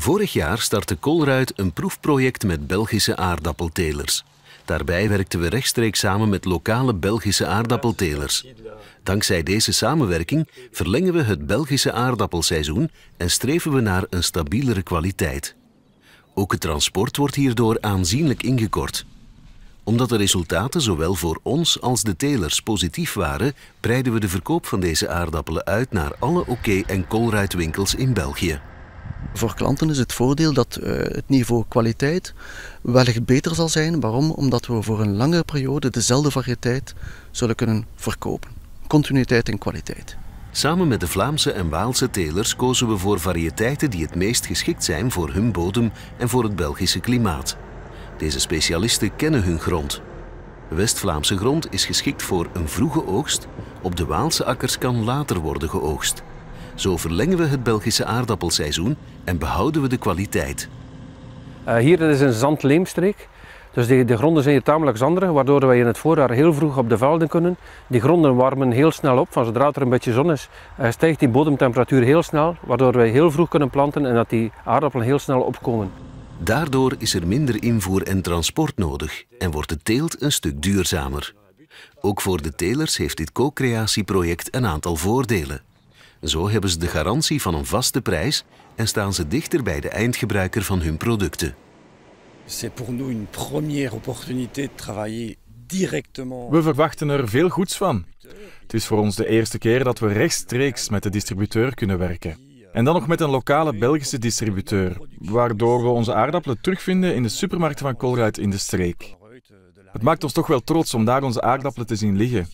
Vorig jaar startte Colruyt een proefproject met Belgische aardappeltelers. Daarbij werkten we rechtstreeks samen met lokale Belgische aardappeltelers. Dankzij deze samenwerking verlengen we het Belgische aardappelseizoen en streven we naar een stabielere kwaliteit. Ook het transport wordt hierdoor aanzienlijk ingekort. Omdat de resultaten zowel voor ons als de telers positief waren, breiden we de verkoop van deze aardappelen uit naar alle Oké OK en Colruyt winkels in België. Voor klanten is het voordeel dat eh, het niveau kwaliteit wellicht beter zal zijn. Waarom? Omdat we voor een langere periode dezelfde variëteit zullen kunnen verkopen. Continuïteit en kwaliteit. Samen met de Vlaamse en Waalse telers kozen we voor variëteiten die het meest geschikt zijn voor hun bodem en voor het Belgische klimaat. Deze specialisten kennen hun grond. West-Vlaamse grond is geschikt voor een vroege oogst, op de Waalse akkers kan later worden geoogst. Zo verlengen we het Belgische aardappelseizoen en behouden we de kwaliteit. Eh, hier dat is een zandleemstreek. Dus de, gronden zijn hier tamelijk zanderig, waardoor wij in het voorjaar heel vroeg op de velden kunnen. Die gronden warmen heel snel op, van zodra er een beetje zon is, eh, stijgt die bodemtemperatuur heel snel, waardoor wij heel vroeg kunnen planten en dat die aardappelen heel snel opkomen. Daardoor is er minder invoer en transport nodig en wordt de teelt een stuk duurzamer. Ook voor de telers heeft dit co-creatieproject een aantal voordelen. Zo hebben ze de garantie van een vaste prijs en staan ze dichter bij de eindgebruiker van hun producten. We verwachten er veel goeds van. Het is voor ons de eerste keer dat we rechtstreeks met de distributeur kunnen werken. En dan nog met een lokale Belgische distributeur, waardoor we onze aardappelen terugvinden in de supermarkt van Colruyt in de streek. Het maakt ons toch wel trots om daar onze aardappelen te zien liggen.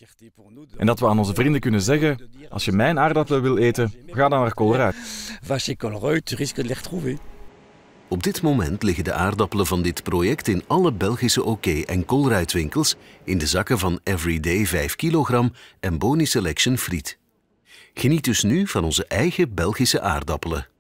En dat we aan onze vrienden kunnen zeggen: als je mijn aardappelen wil eten, ga dan naar Colruyt. Waar je Colruyt, Risico risques de les Op dit moment liggen de aardappelen van dit project in alle Belgische OK en winkels in de zakken van Everyday 5 kilogram en Boni Selection friet. Geniet dus nu van onze eigen Belgische aardappelen.